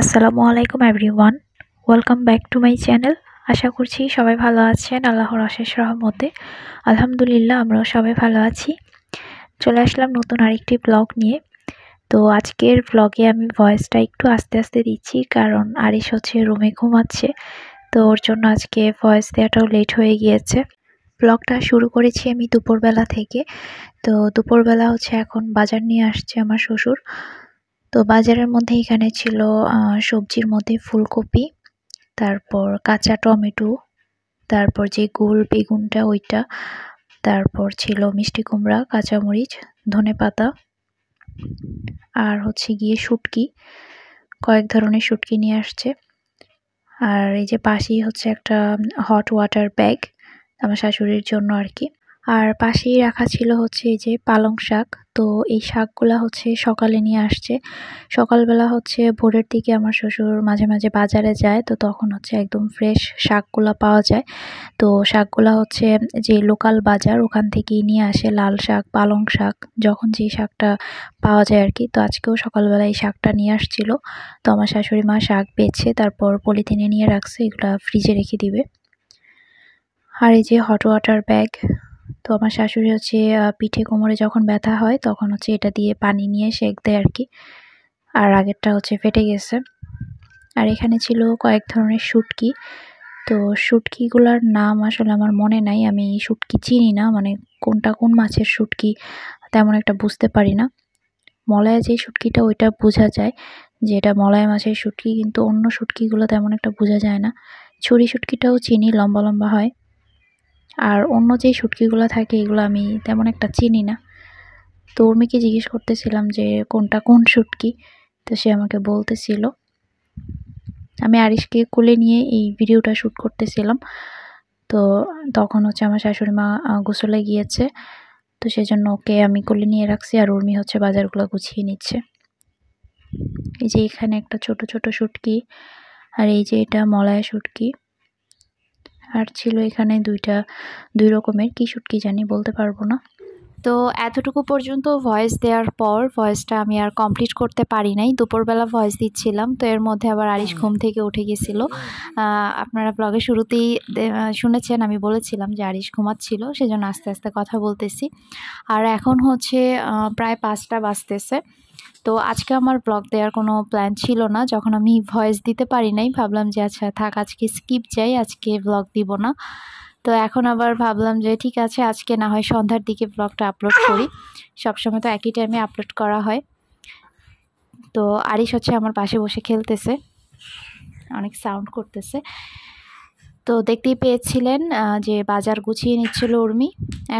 আসসালামু আলাইকুম everyone welcome back to my channel আশা করছি সবাই ভালো আছেন আল্লাহর অশেষ রহমতে আলহামদুলিল্লাহ আমরাও সবাই ভালো আছি চলে আসলাম নতুন আরেকটি ব্লগ নিয়ে তো আজকের ব্লগে আমি ভয়েসটা একটু আস্তে আস্তে দিচ্ছি কারণ আরিশ হচ্ছে রুমে ঘুমাচ্ছে তো ওর জন্য আজকে ভয়েস দেওয়াটাও লেট হয়ে গিয়েছে ব্লগটা শুরু করেছি আমি দুপুরবেলা থেকে তো দুপুরবেলা হচ্ছে এখন বাজার নিয়ে আসছে আমার শ্বশুর তো বাজারের মধ্যে এখানে ছিল সবজির মধ্যে ফুলকপি তারপর কাঁচা টমেটো তারপর যে গোল বেগুনটা ওইটা তারপর ছিল মিষ্টি কুমড়া কাঁচামরিচ ধনে পাতা আর হচ্ছে গিয়ে শুটকি কয়েক ধরনের শুটকি নিয়ে আসছে আর এই যে পাশেই হচ্ছে একটা হট ওয়াটার ব্যাগ আমার শাশুড়ির জন্য আর কি আর পাশেই রাখা ছিল হচ্ছে এই যে পালং শাক তো এই শাকগুলা হচ্ছে সকালে নিয়ে আসছে সকালবেলা হচ্ছে ভোরের দিকে আমার শ্বশুর মাঝে মাঝে বাজারে যায় তো তখন হচ্ছে একদম ফ্রেশ শাকগুলা পাওয়া যায় তো শাকগুলা হচ্ছে যে লোকাল বাজার ওখান থেকেই নিয়ে আসে লাল শাক পালং শাক যখন যে শাকটা পাওয়া যায় আর কি তো আজকেও সকালবেলা এই শাকটা নিয়ে আসছিল তো আমার শাশুড়ি মা শাক বেছে তারপর পলিথিনে নিয়ে রাখছে এগুলা ফ্রিজে রেখে দিবে আর এই যে হট ওয়াটার ব্যাগ তো আমার শাশুড়ি হচ্ছে পিঠে কোমরে যখন ব্যথা হয় তখন হচ্ছে এটা দিয়ে পানি নিয়ে সেঁক দেয় আর কি আর আগেরটা হচ্ছে ফেটে গেছে আর এখানে ছিল কয়েক ধরনের শুটকি তো শুটকিগুলার নাম আসলে আমার মনে নাই আমি শুটকি চিনি না মানে কোনটা কোন মাছের শুটকি তেমন একটা বুঝতে পারি না মলায়া যে শুটকিটা ওইটা বোঝা যায় যে এটা মলায় মাছের শুটকি কিন্তু অন্য শুটকিগুলো তেমন একটা বোঝা যায় না ছুরি শুটকিটাও চিনি লম্বা লম্বা হয় আর অন্য যে শুটকিগুলো থাকে এগুলো আমি তেমন একটা চিনি না তো উর্মিকে জিজ্ঞেস করতেছিলাম যে কোনটা কোন শুটকি তো সে আমাকে বলতেছিল আমি আরিশকে কোলে নিয়ে এই ভিডিওটা শ্যুট করতেছিলাম তো তখন হচ্ছে আমার শাশুড়ি মা গোসলে গিয়েছে তো সেজন্য ওকে আমি কোলে নিয়ে রাখছি আর উর্মি হচ্ছে বাজারগুলো গুছিয়ে নিচ্ছে এই যে এখানে একটা ছোট ছোট শুটকি আর এই যে এটা মলায়া শুটকি আর ছিল এখানে দুইটা দুই রকমের কী শুট কি জানি বলতে পারবো না তো এতটুকু পর্যন্ত ভয়েস দেওয়ার পর ভয়েসটা আমি আর কমপ্লিট করতে পারি নাই দুপুরবেলা ভয়েস দিচ্ছিলাম তো এর মধ্যে আবার আরিশ হ্যাঁ। ঘুম থেকে উঠে গেছিল আপনারা ব্লগে শুরুতেই শুনেছেন আমি বলেছিলাম যে আরিশ ঘুমাচ্ছিল সেজন্য আস্তে আস্তে কথা বলতেছি আর এখন হচ্ছে প্রায় পাঁচটা বাজতেছে তো আজকে আমার ব্লগ দেওয়ার কোনো প্ল্যান ছিল না যখন আমি ভয়েস দিতে পারি নাই ভাবলাম যে আচ্ছা থাক আজকে স্কিপ যাই আজকে ব্লগ দিব না তো এখন আবার ভাবলাম যে ঠিক আছে আজকে না হয় সন্ধ্যার দিকে ব্লগটা আপলোড করি সবসময় তো একই টাইমে আপলোড করা হয় তো আরিস হচ্ছে আমার পাশে বসে খেলতেছে অনেক সাউন্ড করতেছে তো দেখতেই পেয়েছিলেন যে বাজার গুছিয়ে নিচ্ছিল উর্মি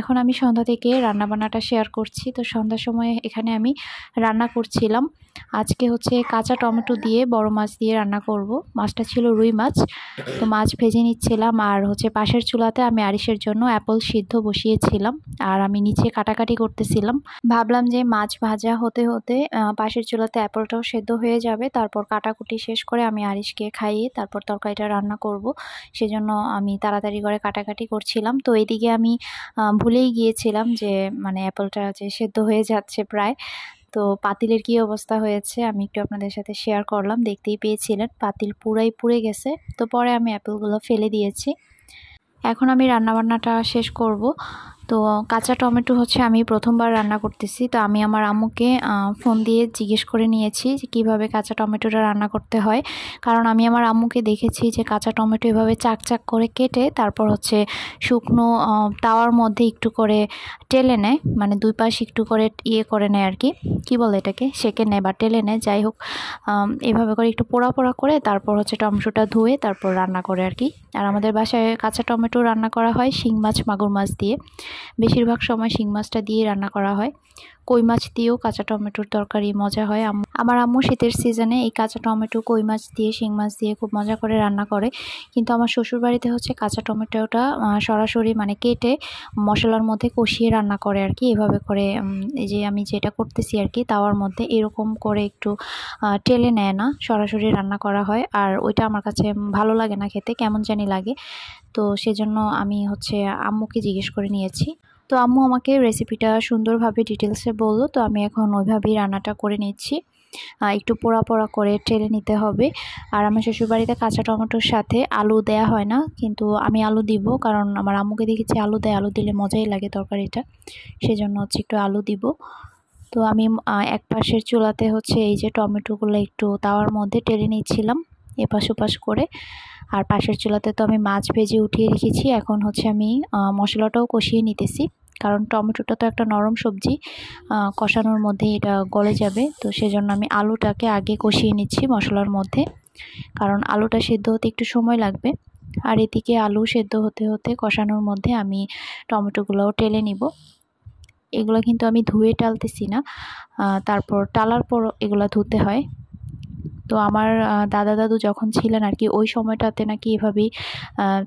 এখন আমি সন্ধ্যা থেকে রান্নাবান্নাটা শেয়ার করছি তো সন্ধ্যার সময় এখানে আমি রান্না করছিলাম আজকে হচ্ছে কাঁচা টমেটো দিয়ে বড় মাছ দিয়ে রান্না করব মাছটা ছিল রুই মাছ তো মাছ ভেজে নিচ্ছিলাম আর হচ্ছে পাশের চুলাতে আমি আরিসের জন্য অ্যাপল সিদ্ধ বসিয়েছিলাম আর আমি নিচে কাটাকাটি করতেছিলাম ভাবলাম যে মাছ ভাজা হতে হতে পাশের চুলাতে অ্যাপলটাও সেদ্ধ হয়ে যাবে তারপর কাটাকুটি শেষ করে আমি আরিসকে খাইয়ে তারপর তরকারিটা রান্না করব সেজন্য আমি তাড়াতাড়ি করে কাটাকাটি করছিলাম তো এদিকে আমি ভুলেই গিয়েছিলাম যে মানে অ্যাপলটা যে সেদ্ধ হয়ে যাচ্ছে প্রায় তো পাতিলের কি অবস্থা হয়েছে আমি একটু আপনাদের সাথে শেয়ার করলাম দেখতেই পেয়েছিলেন পাতিল পুরাই পুড়ে গেছে তো পরে আমি অ্যাপেলগুলো ফেলে দিয়েছি এখন আমি রান্নাবান্নাটা শেষ করব তো কাঁচা টমেটো হচ্ছে আমি প্রথমবার রান্না করতেছি তো আমি আমার আম্মুকে ফোন দিয়ে জিজ্ঞেস করে নিয়েছি যে কীভাবে কাঁচা টমেটোটা রান্না করতে হয় কারণ আমি আমার আম্মুকে দেখেছি যে কাঁচা টমেটো এভাবে চাকচাক করে কেটে তারপর হচ্ছে শুকনো তাওয়ার মধ্যে একটু করে টেলে নেয় মানে দুই পাশ একটু করে ইয়ে করে নেয় আর কি কী বলে এটাকে সেকে নেয় বা টেলে নেয় যাই হোক এভাবে করে একটু পোড়া পোড়া করে তারপর হচ্ছে টমেটোটা ধুয়ে তারপর রান্না করে আর কি আর আমাদের বাসায় কাঁচা টমেটো রান্না করা হয় শিং মাছ মাগুর মাছ দিয়ে বেশিরভাগ সময় শিং মাছটা দিয়ে রান্না করা হয় কই মাছ দিয়েও কাঁচা টমেটোর তরকারি মজা হয় আমার আম্মু শীতের সিজনে এই কাঁচা টমেটো কই মাছ দিয়ে শিং মাছ দিয়ে খুব মজা করে রান্না করে কিন্তু আমার শ্বশুর বাড়িতে হচ্ছে কাঁচা টমেটোটা সরাসরি মানে কেটে মশলার মধ্যে কষিয়ে রান্না করে আর কি এভাবে করে এই যে আমি যেটা করতেছি আর কি তাওয়ার মধ্যে এরকম করে একটু টেলে নেয় না সরাসরি রান্না করা হয় আর ওইটা আমার কাছে ভালো লাগে না খেতে কেমন জানি লাগে তো সেজন্য আমি হচ্ছে আম্মুকে জিজ্ঞেস করে নিয়েছি তো আম্মু আমাকে রেসিপিটা সুন্দরভাবে ডিটেলসে বললো তো আমি এখন ওইভাবেই রান্নাটা করে নিচ্ছি একটু পোড়া পোড়া করে টেলে নিতে হবে আর আমার শ্বশুরবাড়িতে কাঁচা টমেটোর সাথে আলু দেয়া হয় না কিন্তু আমি আলু দিব কারণ আমার আম্মুকে দেখেছি আলু দেয় আলু দিলে মজাই লাগে তরকারিটা সেজন্য হচ্ছে একটু আলু দিব তো আমি এক পাশের চুলাতে হচ্ছে এই যে টমেটোগুলো একটু তাওয়ার মধ্যে টেলে নিচ্ছিলাম এপাশ ওপাশ করে আর পাশের চুলাতে তো আমি মাছ ভেজে উঠিয়ে রেখেছি এখন হচ্ছে আমি মশলাটাও কষিয়ে নিতেছি কারণ টমেটোটা তো একটা নরম সবজি কষানোর মধ্যে এটা গলে যাবে তো সেজন্য আমি আলুটাকে আগে কষিয়ে নিচ্ছি মশলার মধ্যে কারণ আলুটা সেদ্ধ হতে একটু সময় লাগবে আর এদিকে আলু সেদ্ধ হতে হতে কষানোর মধ্যে আমি টমেটোগুলোও টেলে নিব এগুলো কিন্তু আমি ধুয়ে টালতেছি না তারপর টালার পর এগুলো ধুতে হয় তো আমার দাদা দাদু যখন ছিলেন আর কি ওই সময়টাতে নাকি এভাবেই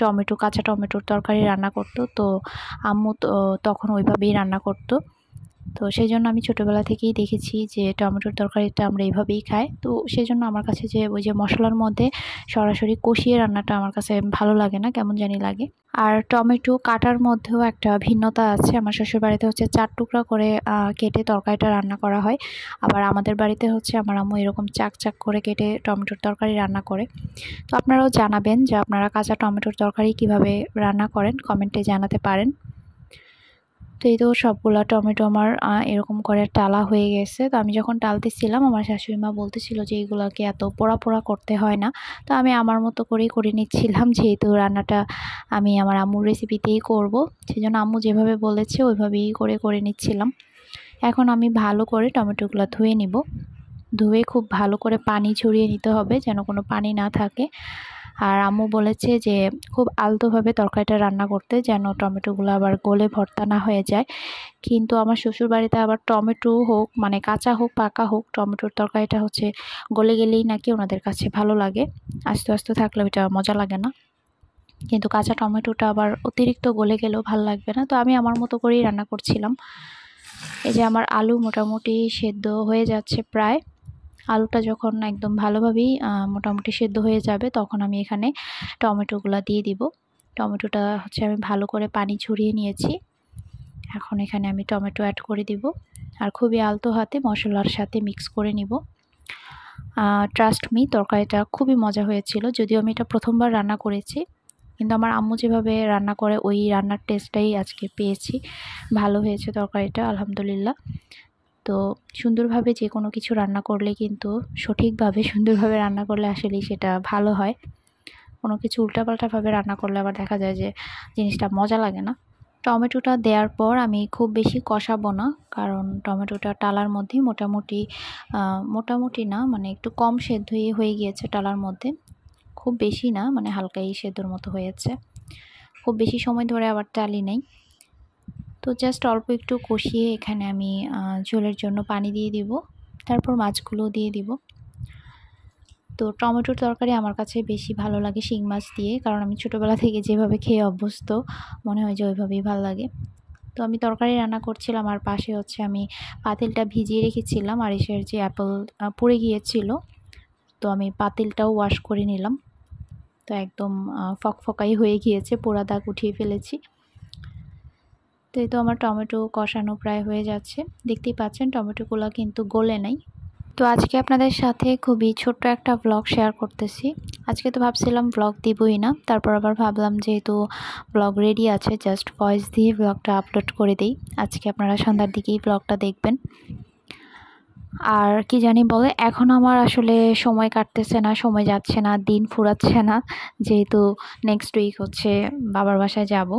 টমেটো কাঁচা টমেটোর তরকারি রান্না করতো তো আম্মু তখন ওইভাবেই রান্না করতো তো সেই জন্য আমি ছোটোবেলা থেকেই দেখেছি যে টমেটোর তরকারিটা আমরা এইভাবেই খাই তো সেই জন্য আমার কাছে যে ওই যে মশলার মধ্যে সরাসরি কষিয়ে রান্নাটা আমার কাছে ভালো লাগে না কেমন জানি লাগে আর টমেটো কাটার মধ্যেও একটা ভিন্নতা আছে আমার শ্বশুর বাড়িতে হচ্ছে চার টুকরা করে কেটে তরকারিটা রান্না করা হয় আবার আমাদের বাড়িতে হচ্ছে আমার আম্মু এরকম চাক চাক করে কেটে টমেটোর তরকারি রান্না করে তো আপনারাও জানাবেন যে আপনারা কাঁচা টমেটোর তরকারি কিভাবে রান্না করেন কমেন্টে জানাতে পারেন তো এই তো সবগুলা টমেটো আমার এরকম করে টালা হয়ে গেছে তো আমি যখন টালতেছিলাম আমার শাশুড়ি মা বলতেছিল যে এইগুলোকে এত পোড়া পোড়া করতে হয় না তো আমি আমার মতো করেই করে নিচ্ছিলাম যেহেতু রান্নাটা আমি আমার আম্মুর রেসিপিতেই করব জন্য আম্মু যেভাবে বলেছে ওইভাবেই করে করে নিচ্ছিলাম এখন আমি ভালো করে টমেটোগুলো ধুয়ে নিব ধুয়ে খুব ভালো করে পানি ছড়িয়ে নিতে হবে যেন কোনো পানি না থাকে আর আম্মু বলেছে যে খুব আলতোভাবে তরকারিটা রান্না করতে যেন টমেটোগুলো আবার গলে ভর্তা না হয়ে যায় কিন্তু আমার শ্বশুর বাড়িতে আবার টমেটো হোক মানে কাঁচা হোক পাকা হোক টমেটোর তরকারিটা হচ্ছে গলে গেলেই নাকি ওনাদের কাছে ভালো লাগে আস্তে আস্তে থাকলে ওইটা মজা লাগে না কিন্তু কাঁচা টমেটোটা আবার অতিরিক্ত গলে গেলেও ভালো লাগবে না তো আমি আমার মতো করেই রান্না করছিলাম এই যে আমার আলু মোটামুটি সেদ্ধ হয়ে যাচ্ছে প্রায় আলুটা যখন একদম ভালোভাবেই মোটামুটি সেদ্ধ হয়ে যাবে তখন আমি এখানে টমেটোগুলো দিয়ে দিব টমেটোটা হচ্ছে আমি ভালো করে পানি ছড়িয়ে নিয়েছি এখন এখানে আমি টমেটো অ্যাড করে দিব আর খুবই আলতো হাতে মশলার সাথে মিক্স করে নিব ট্রাস্ট মি তরকারিটা খুবই মজা হয়েছিল যদিও আমি এটা প্রথমবার রান্না করেছি কিন্তু আমার আম্মু যেভাবে রান্না করে ওই রান্নার টেস্টটাই আজকে পেয়েছি ভালো হয়েছে তরকারিটা আলহামদুলিল্লাহ তো সুন্দরভাবে যে কোনো কিছু রান্না করলে কিন্তু সঠিকভাবে সুন্দরভাবে রান্না করলে আসলেই সেটা ভালো হয় কোনো কিছু উল্টাপাল্টাভাবে রান্না করলে আবার দেখা যায় যে জিনিসটা মজা লাগে না টমেটোটা দেওয়ার পর আমি খুব বেশি কষাবো না কারণ টমেটোটা টালার মধ্যে মোটামুটি মোটামুটি না মানে একটু কম সেদ্ধই হয়ে গিয়েছে টালার মধ্যে খুব বেশি না মানে হালকাই সেদ্ধর মতো হয়েছে খুব বেশি সময় ধরে আবার টালি নেই তো জাস্ট অল্প একটু কষিয়ে এখানে আমি ঝোলের জন্য পানি দিয়ে দিব তারপর মাছগুলো দিয়ে দিব তো টমেটোর তরকারি আমার কাছে বেশি ভালো লাগে শিং মাছ দিয়ে কারণ আমি ছোটোবেলা থেকে যেভাবে খেয়ে অভ্যস্ত মনে হয় যে ওইভাবেই ভালো লাগে তো আমি তরকারি রান্না করছিলাম আর পাশে হচ্ছে আমি পাতিলটা ভিজিয়ে রেখেছিলাম আর এসের যে অ্যাপল পড়ে গিয়েছিল তো আমি পাতিলটাও ওয়াশ করে নিলাম তো একদম ফকফকাই হয়ে গিয়েছে পোড়া দাগ উঠিয়ে ফেলেছি তো এই তো আমার টমেটো কষানো প্রায় হয়ে যাচ্ছে দেখতেই পাচ্ছেন টমেটোগুলো কিন্তু গলে নাই তো আজকে আপনাদের সাথে খুবই ছোট্ট একটা ব্লগ শেয়ার করতেছি আজকে তো ভাবছিলাম ব্লগ দিবই না তারপর আবার ভাবলাম যেহেতু ব্লগ রেডি আছে জাস্ট ভয়েস দিয়ে ব্লগটা আপলোড করে দিই আজকে আপনারা সন্ধ্যার দিকেই ব্লগটা দেখবেন আর কি জানি বলে এখন আমার আসলে সময় কাটতেছে না সময় যাচ্ছে না দিন ফুরাচ্ছে না যেহেতু নেক্সট উইক হচ্ছে বাবার বাসায় যাব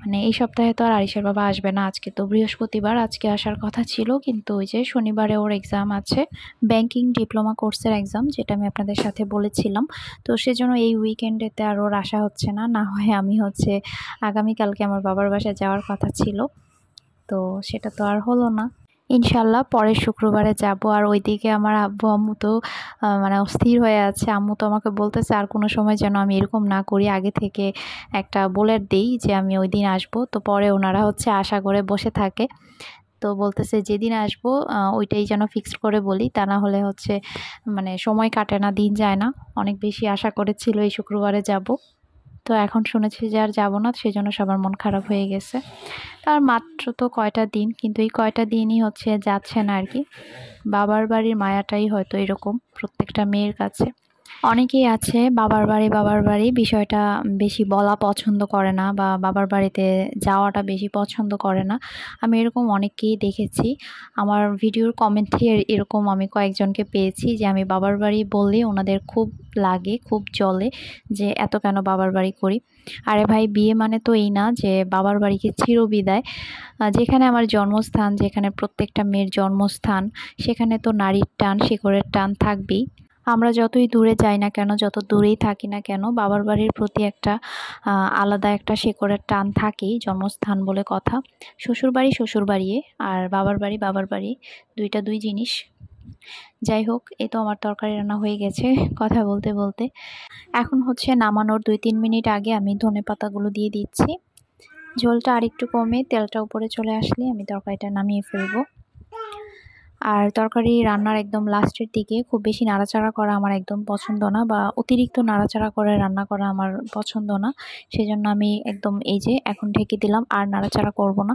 মানে এই সপ্তাহে তো আর আরিসের বাবা আসবে না আজকে তো বৃহস্পতিবার আজকে আসার কথা ছিল কিন্তু ওই যে শনিবারে ওর এক্সাম আছে ব্যাংকিং ডিপ্লোমা কোর্সের এক্সাম যেটা আমি আপনাদের সাথে বলেছিলাম তো সেজন্য এই উইকেন্ডেতে আর ওর আসা হচ্ছে না না হয় আমি হচ্ছে আগামীকালকে আমার বাবার বাসায় যাওয়ার কথা ছিল তো সেটা তো আর হলো না ইনশাল্লাহ পরের শুক্রবারে যাব আর ওইদিকে আমার আব্বু আম্মু তো মানে অস্থির হয়ে আছে আম্মু তো আমাকে বলতেছে আর কোনো সময় যেন আমি এরকম না করি আগে থেকে একটা বলে দিই যে আমি ওই দিন আসবো তো পরে ওনারা হচ্ছে আশা করে বসে থাকে তো বলতেছে যেদিন আসবো ওইটাই যেন ফিক্সড করে বলি তা না হলে হচ্ছে মানে সময় কাটে না দিন যায় না অনেক বেশি আশা করেছিল এই শুক্রবারে যাব তো এখন শুনেছি যে আর যাবো না সেজন্য সবার মন খারাপ হয়ে গেছে তার মাত্র তো কয়টা দিন কিন্তু এই কয়টা দিনই হচ্ছে যাচ্ছে না আর কি বাবার বাড়ির মায়াটাই হয়তো এরকম প্রত্যেকটা মেয়ের কাছে অনেকেই আছে বাবার বাড়ি বাবার বাড়ি বিষয়টা বেশি বলা পছন্দ করে না বা বাবার বাড়িতে যাওয়াটা বেশি পছন্দ করে না আমি এরকম অনেককেই দেখেছি আমার ভিডিওর কমেন্টে এরকম আমি কয়েকজনকে পেয়েছি যে আমি বাবার বাড়ি বললে ওনাদের খুব লাগে খুব জলে যে এত কেন বাবার বাড়ি করি আরে ভাই বিয়ে মানে তো এই না যে বাবার বাড়িকে চিরবিদায় যেখানে আমার জন্মস্থান যেখানে প্রত্যেকটা মেয়ের জন্মস্থান সেখানে তো নারীর টান শেখরের টান থাকবেই আমরা যতই দূরে যাই না কেন যত দূরেই থাকি না কেন বাবার বাড়ির প্রতি একটা আলাদা একটা শেকড়ের টান থাকেই জন্মস্থান বলে কথা শ্বশুর বাড়ি শ্বশুর বাড়িয়ে আর বাবার বাড়ি বাবার বাড়ি দুইটা দুই জিনিস যাই হোক এ তো আমার তরকারি রান্না হয়ে গেছে কথা বলতে বলতে এখন হচ্ছে নামানোর দুই তিন মিনিট আগে আমি ধনে পাতাগুলো দিয়ে দিচ্ছি ঝোলটা আরেকটু কমে তেলটা উপরে চলে আসলে আমি তরকারিটা নামিয়ে ফেলবো আর তরকারি রান্নার একদম লাস্টের দিকে খুব বেশি নাড়াচাড়া করা আমার একদম পছন্দ না বা অতিরিক্ত নাড়াচাড়া করে রান্না করা আমার পছন্দ না সেজন্য আমি একদম এই যে এখন ঢেকে দিলাম আর নাড়াচাড়া করব না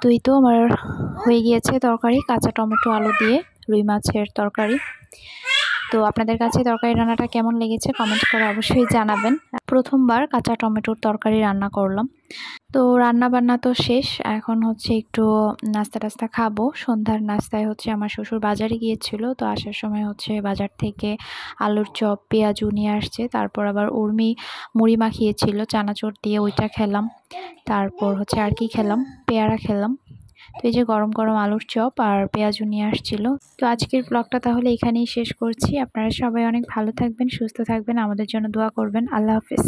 তো এই তো আমার হয়ে গিয়েছে তরকারি কাঁচা টমেটো আলু দিয়ে রুই মাছের তরকারি তো আপনাদের কাছে তরকারি রান্নাটা কেমন লেগেছে কমেন্ট করে অবশ্যই জানাবেন প্রথমবার কাঁচা টমেটোর তরকারি রান্না করলাম তো রান্না বান্না তো শেষ এখন হচ্ছে একটু নাস্তা টাস্তা খাবো সন্ধ্যার নাস্তায় হচ্ছে আমার শ্বশুর বাজারে গিয়েছিল তো আসার সময় হচ্ছে বাজার থেকে আলুর চপ পেঁয়াজ নিয়ে আসছে তারপর আবার উর্মি মুড়ি মাখিয়েছিল চানাচোর দিয়ে ওইটা খেলাম তারপর হচ্ছে আর কি খেলাম পেয়ারা খেলাম তো এই যে গরম গরম আলুর চপ আর পেঁয়াজও নিয়ে আসছিল তো আজকের ব্লগটা তাহলে এখানেই শেষ করছি আপনারা সবাই অনেক ভালো থাকবেন সুস্থ থাকবেন আমাদের জন্য দোয়া করবেন আল্লাহ হাফিজ